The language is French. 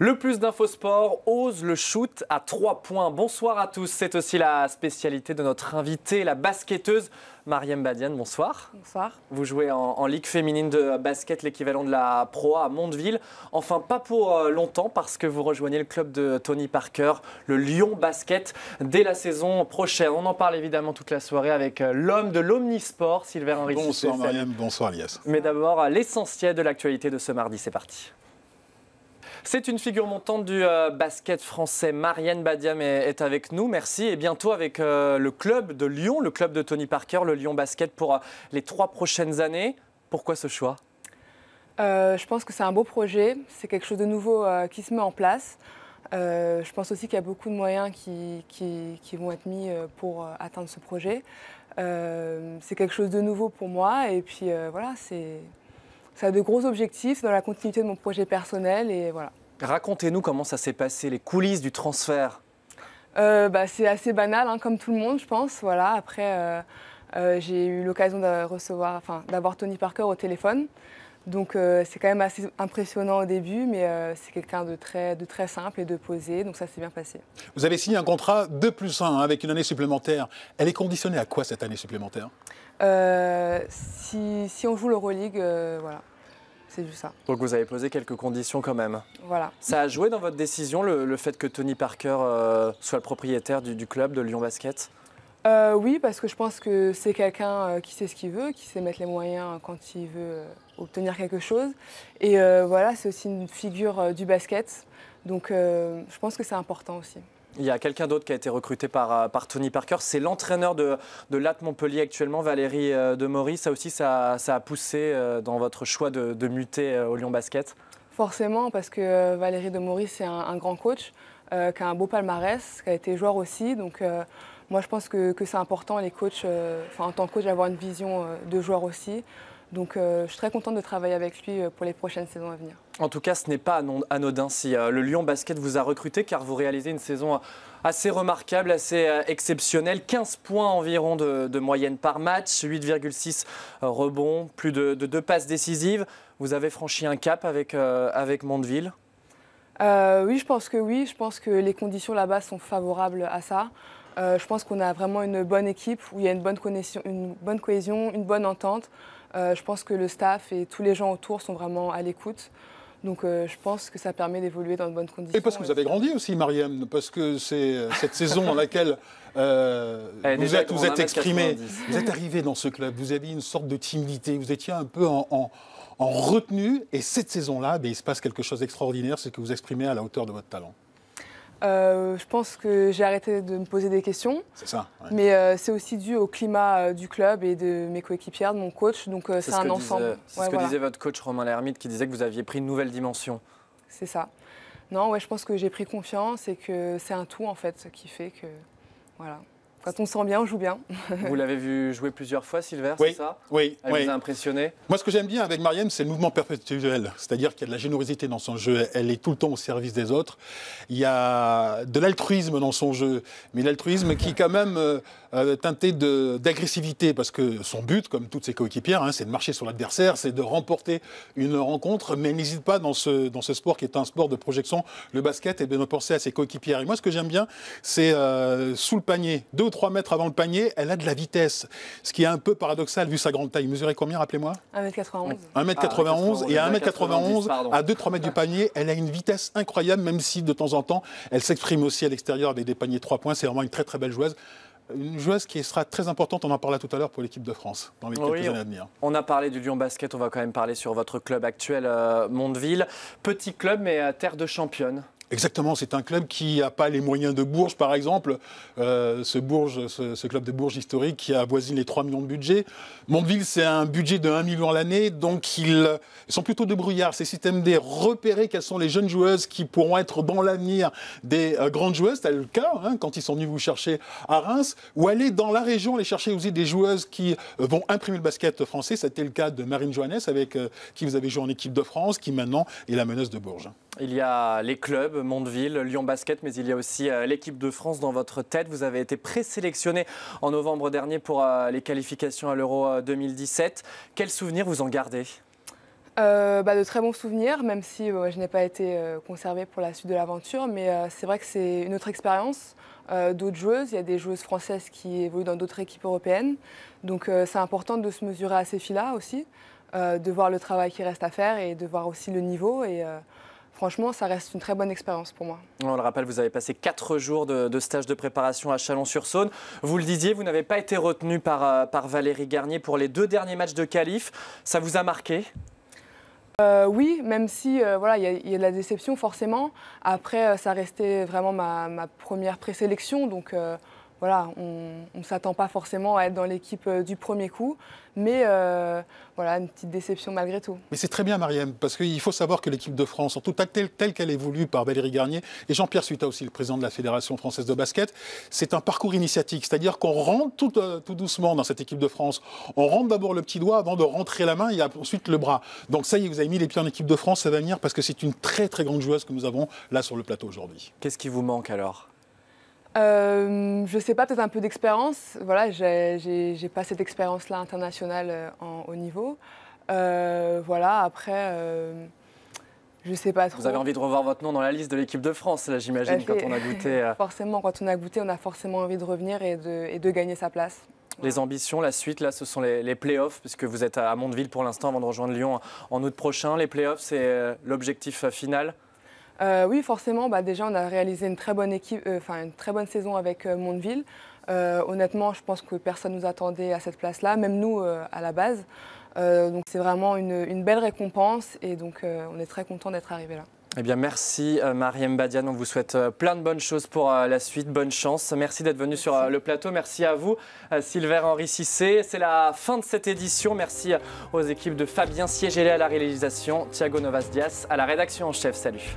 Le plus d'infosport ose le shoot à trois points. Bonsoir à tous. C'est aussi la spécialité de notre invitée, la basketteuse Mariam Badian. Bonsoir. Bonsoir. Vous jouez en, Ligue féminine de basket, l'équivalent de la Pro à Mondeville. Enfin, pas pour euh, longtemps parce que vous rejoignez le club de Tony Parker, le Lyon Basket, dès la saison prochaine. On en parle évidemment toute la soirée avec euh, l'homme de l'omnisport, Sylvain Henry. Bonsoir Mariam, bonsoir Elias. Mais d'abord, l'essentiel de l'actualité de ce mardi. C'est parti. C'est une figure montante du euh, basket français. Marianne Badiam est, avec nous. Merci. Et bientôt avec euh, le club de Lyon, le club de Tony Parker, le Lyon Basket pour euh, les trois prochaines années. Pourquoi ce choix Je pense que c'est un beau projet. C'est quelque chose de nouveau qui se met en place. je pense aussi qu'il y a beaucoup de moyens qui, vont être mis pour atteindre ce projet. c'est quelque chose de nouveau pour moi et puis voilà, c'est, ça a de gros objectifs dans la continuité de mon projet personnel et voilà. Racontez-nous comment ça s'est passé, les coulisses du transfert. Euh, bah, c'est assez banal, hein, comme tout le monde, je pense. Voilà. Après, euh, euh, j'ai eu l'occasion de recevoir, enfin, d'avoir Tony Parker au téléphone. Donc, c'est quand même assez impressionnant au début, mais c'est quelqu'un de très, simple et de posé. Donc, ça s'est bien passé. Vous avez signé un contrat de plus 1 hein, avec une année supplémentaire. Elle est conditionnée à quoi cette année supplémentaire si, si, on joue l'Euroleague, voilà. C'est juste ça. Donc vous avez posé quelques conditions quand même. Voilà. Ça a joué dans votre décision le, fait que Tony Parker euh, soit le propriétaire du, club de Lyon Basket euh, Oui, parce que je pense que c'est quelqu'un euh, qui sait ce qu'il veut, qui sait mettre les moyens quand il veut obtenir quelque chose. Et voilà, c'est aussi une figure du basket. Donc je pense que c'est important aussi. Il y a quelqu'un d'autre qui a été recruté par, euh, Tony Parker. C'est l'entraîneur de, l'At Montpellier actuellement, Valérie euh, Demory. Ça aussi, ça, a poussé euh, dans votre choix de, muter au Lyon Basket Forcément, parce que Valérie Demory, c'est un, grand coach qui a un beau palmarès, qui a été joueur aussi. Donc, moi, je pense que, c'est important, les en tant que coach, d'avoir une vision de joueur aussi. Donc euh, je suis très contente de travailler avec lui euh, pour les prochaines saisons à venir. En tout cas, ce n'est pas anodin si euh, le Lyon Basket vous a recruté car vous réalisez une saison assez remarquable, assez exceptionnelle. 15 points environ de, moyenne par match, 8,6 rebonds, plus de, deux passes décisives. Vous avez franchi un cap avec, Oui, je pense que oui. Je pense que les conditions là-bas sont favorables à ça. Euh, je pense qu'on a vraiment une bonne équipe où il y a une bonne, connexion, une bonne cohésion, une bonne entente. Euh, je pense que le staff et tous les gens autour sont vraiment à l'écoute. Donc euh, je pense que ça permet d'évoluer dans de bonnes conditions. Et parce que vous avez grandi aussi, Mariam, parce que c'est cette saison dans laquelle eh, vous êtes, vous êtes exprimé, vous êtes arrivé dans ce club, vous aviez une sorte de timidité, vous étiez un peu en, retenue, et cette saison-là, ben, il se passe quelque chose d'extraordinaire, c'est que vous exprimez à la hauteur de votre talent. Euh, je pense que j'ai arrêté de me poser des questions. C'est ça. Mais euh, c'est aussi dû au climat euh, du club et de mes coéquipières, de mon coach. Donc c'est un ensemble. C'est ce que disait votre coach Romain Lermite qui disait que vous aviez pris une nouvelle dimension. C'est ça. Non, je pense que j'ai pris confiance et que c'est un tout en fait qui fait que. Voilà. Quand on sent bien, on joue bien. vous l'avez vu jouer plusieurs fois, Silver, oui, c'est ça Oui. Elle vous a impressionné Moi, ce que j'aime bien avec Mariem, c'est le mouvement perpétuel. C'est-à-dire qu'il y a de la générosité dans son jeu. Elle est tout le temps au service des autres. Il y a de l'altruisme dans son jeu. Mais l'altruisme qui, est quand même, euh, euh, teinté d'agressivité. Parce que son but, comme toutes ses coéquipières, hein, c'est de marcher sur l'adversaire, c'est de remporter une rencontre. Mais elle n'hésite pas dans ce, dans ce sport qui est un sport de projection, le basket, et eh bien de penser à ses coéquipières. Et moi, ce que j'aime bien, c'est euh, sous le panier, deux ou trois 3 mètres avant le panier, elle a de la vitesse. Ce qui est un peu paradoxal vu sa grande taille. Mesurez combien, rappelez-moi m 91 m et à 1m91, à 2-3 mètres du panier, elle a une vitesse incroyable, même si de temps en temps, elle s'exprime aussi à l'extérieur des, des paniers 3 points. C'est vraiment une très très belle joueuse une joueuse qui sera très importante, on en parlera tout à l'heure pour l'équipe de France dans les quelques années à venir. On a parlé du Lyon Basket, on va quand même parler sur votre club actuel, euh, Mondeville. Petit club, mais euh, terre de championne. Exactement, c'est un club qui n'a pas les moyens de Bourges, par exemple. Euh, ce, club de Bourges historique qui avoisine les 3 millions de budget. Montville, c'est un budget de 1 million l'année, donc ils, sont plutôt de brouillard. C'est système des repérer quelles sont les jeunes joueuses qui pourront être dans l'avenir des euh, grandes joueuses, c'est le cas hein, quand ils sont venus vous chercher à Reims, ou aller dans la région aller chercher aussi des joueuses qui euh, vont imprimer le basket français. C'était le cas de Marine Joannès, avec qui vous avez joué en équipe de France, qui maintenant est la menace de Bourges. Il y a les clubs, Mondeville, Lyon Basket, mais il y a aussi euh, l'équipe de France dans votre tête. Vous avez été présélectionné en novembre dernier pour euh, les qualifications à l'Euro 2017. Euh, Quels souvenirs vous en gardez bah, de très bons souvenirs, même si je n'ai pas été conservée pour la suite de l'aventure. Mais c'est vrai que c'est une autre expérience. d'autres joueuses, il y a des joueuses françaises qui évoluent dans d'autres équipes européennes. Donc c'est important de se mesurer à ces filles-là aussi, de voir le travail qui reste à faire et de voir aussi le niveau. Et franchement, ça reste une très bonne expérience pour moi. On le rappelle, vous avez passé 4 jours de, stage de préparation à Chalon-sur-Saône. Vous le disiez, vous n'avez pas été retenu par, euh, Valérie Garnier pour les deux derniers matchs de qualif. Ça vous a marqué euh, oui, même si euh, voilà, il y, a de la déception forcément. Après, ça restait vraiment ma, première présélection, donc voilà, on ne s'attend pas forcément à être dans l'équipe euh, du premier coup, mais euh, voilà, une petite déception malgré tout. Mais c'est très bien, Mariam, parce qu'il faut savoir que l'équipe de France, en tout cas telle, qu'elle est voulue par Valérie Garnier et Jean-Pierre Suita aussi, le président de la Fédération française de basket, c'est un parcours initiatique, c'est-à-dire qu'on rentre euh, tout, doucement dans cette équipe de France. On rentre d'abord le petit doigt avant de rentrer la main et ensuite le bras. Donc ça y est, vous avez mis les pieds en équipe de France, ça va venir parce que c'est une très très grande joueuse que nous avons là sur le plateau aujourd'hui. Qu'est-ce qui vous manque alors euh, je ne sais pas, peut-être un peu d'expérience. Voilà, j'ai pas cette expérience-là internationale euh, en haut niveau. Euh, voilà, après, je je sais pas trop. Vous avez envie de revoir votre nom dans la liste de l'équipe de France, là, j'imagine, bah, quand on a goûté. forcément, quand on a goûté, on a forcément envie de revenir et de, gagner sa place. Les ambitions, la suite, là, ce sont les, les playoffs, puisque vous êtes à Monteville pour l'instant avant de rejoindre Lyon en août prochain. Les playoffs, c'est l'objectif final euh, oui, forcément. Bah, déjà, on a réalisé une très bonne, équipe, euh, une très bonne saison avec euh, Mondeville. honnêtement, je pense que personne ne nous attendait à cette place-là, même nous à la base. donc c'est vraiment une, belle récompense et donc on est très content d'être arrivé là. Eh bien, merci Mariam Badian. On vous souhaite plein de bonnes choses pour la suite. Bonne chance. Merci d'être venu sur le plateau. Merci à vous, Silver Henri Cissé. C'est la fin de cette édition. Merci aux équipes de Fabien Siégelé à la réalisation, Thiago Novas Dias à la rédaction en chef. Salut.